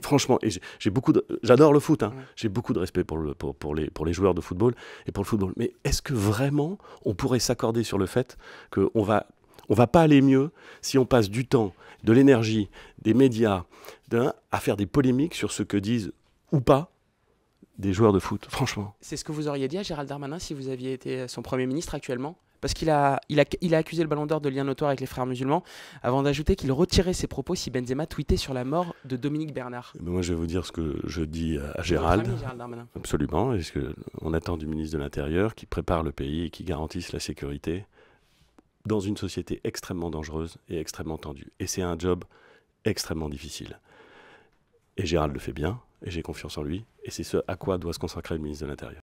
franchement, j'ai beaucoup j'adore le foot, hein. j'ai beaucoup de respect pour, pour, les, pour les joueurs de football et pour le football. Mais est-ce que vraiment on pourrait s'accorder sur le fait qu'on va on va pas aller mieux si on passe du temps, de l'énergie, des médias, à faire des polémiques sur ce que disent ou pas des joueurs de foot, franchement. C'est ce que vous auriez dit à Gérald Darmanin si vous aviez été son Premier ministre actuellement parce qu'il a, il a, accusé le Ballon d'Or de lien notoire avec les frères musulmans, avant d'ajouter qu'il retirait ses propos si Benzema tweetait sur la mort de Dominique Bernard. Eh ben, moi, je vais vous dire ce que je dis à Gérald. Absolument, On on attend du ministre de l'Intérieur qui prépare le pays et qui garantisse la sécurité dans une société extrêmement dangereuse et extrêmement tendue. Et c'est un job extrêmement difficile. Et Gérald le fait bien, et j'ai confiance en lui, et c'est ce à quoi doit se consacrer le ministre de l'Intérieur.